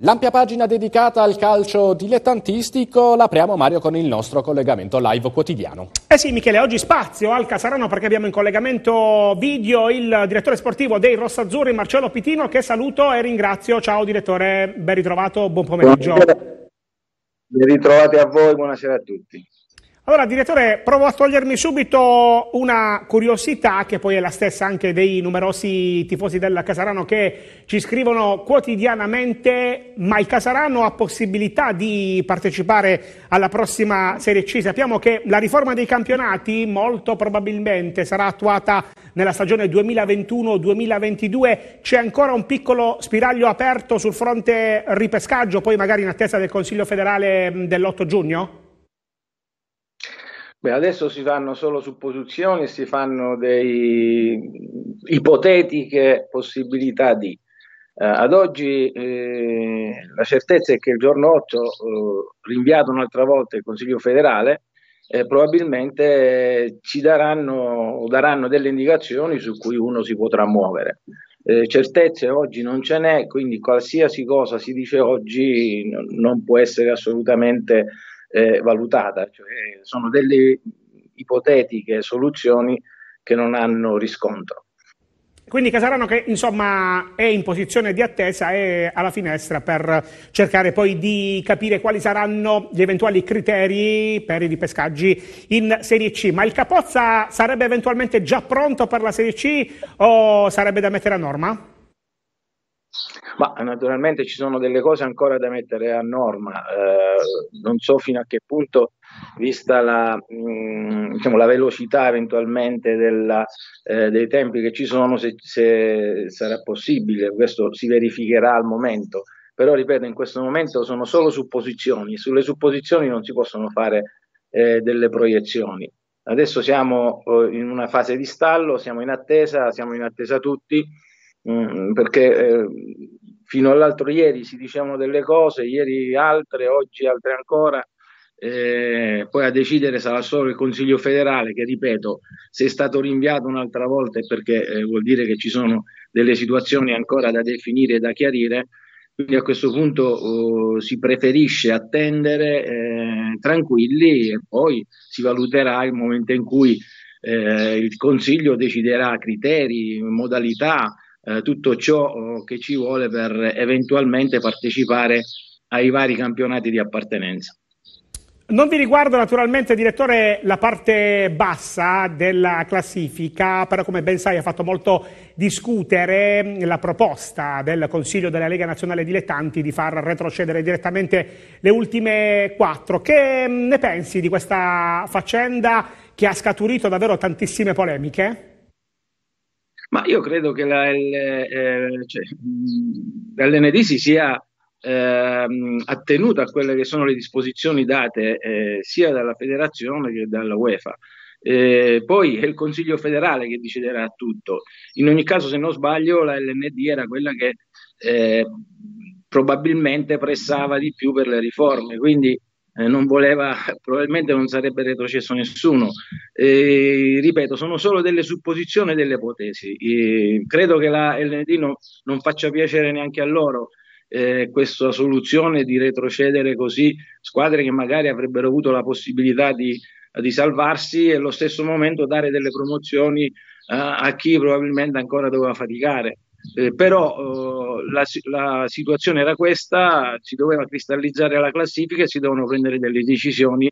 L'ampia pagina dedicata al calcio dilettantistico l'apriamo Mario con il nostro collegamento live quotidiano. Eh sì Michele, oggi spazio al Casarano perché abbiamo in collegamento video il direttore sportivo dei Rossazzurri Marcello Pitino che saluto e ringrazio. Ciao direttore, ben ritrovato, buon pomeriggio. Ben ritrovati a voi, buonasera a tutti. Allora, direttore, provo a togliermi subito una curiosità, che poi è la stessa anche dei numerosi tifosi del Casarano che ci scrivono quotidianamente, ma il Casarano ha possibilità di partecipare alla prossima Serie C? Sappiamo che la riforma dei campionati molto probabilmente sarà attuata nella stagione 2021-2022, c'è ancora un piccolo spiraglio aperto sul fronte ripescaggio, poi magari in attesa del Consiglio federale mm, dell'8 giugno? Beh, adesso si fanno solo supposizioni si fanno dei ipotetiche possibilità di. Eh, ad oggi eh, la certezza è che il giorno 8, eh, rinviato un'altra volta il Consiglio federale, eh, probabilmente ci daranno, daranno, delle indicazioni su cui uno si potrà muovere. Eh, certezze oggi non ce n'è, quindi qualsiasi cosa si dice oggi non, non può essere assolutamente eh, valutata, cioè sono delle ipotetiche soluzioni che non hanno riscontro. Quindi Casarano che insomma è in posizione di attesa è alla finestra per cercare poi di capire quali saranno gli eventuali criteri per i ripescaggi in Serie C. Ma il Capozza sarebbe eventualmente già pronto per la Serie C o sarebbe da mettere a norma? Ma naturalmente ci sono delle cose ancora da mettere a norma, eh, non so fino a che punto, vista la, mh, mm, diciamo, la velocità eventualmente della, eh, dei tempi che ci sono, se, se sarà possibile, questo si verificherà al momento. Però ripeto, in questo momento sono solo supposizioni, sulle supposizioni non si possono fare eh, delle proiezioni. Adesso siamo eh, in una fase di stallo, siamo in attesa, siamo in attesa tutti, mh, mm, perché eh, fino all'altro ieri si dicevano delle cose, ieri altre, oggi altre ancora. Eh, poi a decidere sarà solo il Consiglio federale che, ripeto, se è stato rinviato un'altra volta è perché eh, vuol dire che ci sono delle situazioni ancora da definire e da chiarire. Quindi a questo punto eh, si preferisce attendere eh, tranquilli e poi si valuterà il momento in cui eh, il Consiglio deciderà criteri, modalità, eh, tutto ciò eh, che ci vuole per eventualmente partecipare ai vari campionati di appartenenza. Non vi riguarda naturalmente, direttore, la parte bassa della classifica, però come ben sai ha fatto molto discutere mm, la proposta del Consiglio della Lega Nazionale Dilettanti di far retrocedere direttamente le ultime quattro. Che mm, ne pensi di questa faccenda che ha scaturito davvero tantissime polemiche? Ma io credo che la, il, eh, cioè, l'ND si sia ehm, attenuta a quelle che sono le disposizioni date eh, sia dalla federazione che dalla UEFA. Eh, poi è il Consiglio federale che deciderà tutto. In ogni caso, se non sbaglio, la LND era quella che eh, probabilmente pressava di più per le riforme, quindi eh, non voleva, probabilmente non sarebbe retrocesso nessuno. Eh, ripeto, sono solo delle supposizioni e delle ipotesi. Eh, credo che la LND no, non faccia piacere neanche a loro eh, questa soluzione di retrocedere così squadre che magari avrebbero avuto la possibilità di, di salvarsi e allo stesso momento dare delle promozioni a chi probabilmente ancora doveva faticare eh, però eh, la, la, situazione era questa, si doveva cristallizzare la classifica e si devono prendere delle decisioni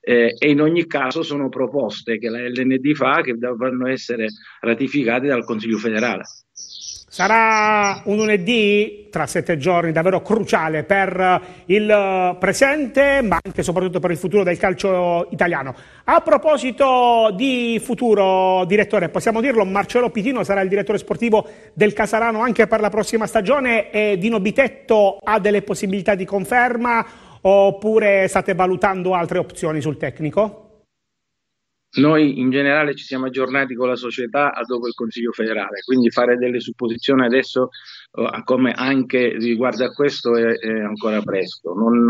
eh, e in ogni caso sono proposte che la LND fa che dovranno essere ratificate dal Consiglio federale. Sarà un lunedì tra sette giorni davvero cruciale per il presente, ma anche e soprattutto per il futuro del calcio italiano. A proposito di futuro direttore, possiamo dirlo, Marcello Pitino sarà il direttore sportivo del Casarano anche per la prossima stagione e Dino Bitetto ha delle possibilità di conferma oppure state valutando altre opzioni sul tecnico? Noi in generale ci siamo aggiornati con la società dopo il Consiglio federale, quindi fare delle supposizioni adesso, eh, come anche riguardo a questo, è, è ancora presto. Non,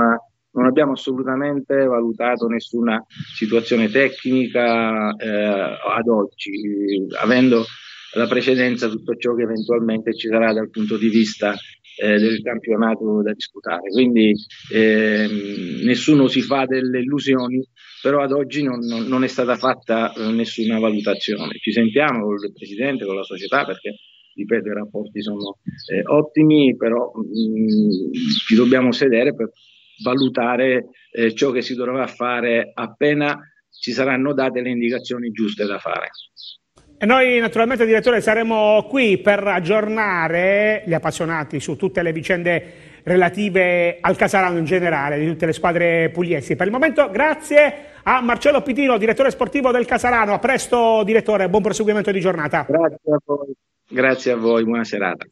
non abbiamo assolutamente valutato nessuna situazione tecnica eh, ad oggi, avendo la precedenza tutto ciò che eventualmente ci sarà dal punto di vista eh, del campionato da disputare. Quindi ehm, nessuno si fa delle illusioni, però ad oggi non, non, non, è stata fatta eh, nessuna valutazione. Ci sentiamo con il Presidente, con la società, perché ripeto i rapporti sono eh, ottimi, però mh, mm, ci dobbiamo sedere per valutare eh, ciò che si dovrà fare appena ci saranno date le indicazioni giuste da fare. E noi naturalmente, direttore, saremo qui per aggiornare gli appassionati su tutte le vicende relative al Casarano in generale, di tutte le squadre pugliesi. Per il momento grazie a Marcello Pitino, direttore sportivo del Casarano. A presto, direttore, buon proseguimento di giornata. Grazie a voi, grazie a voi buona serata.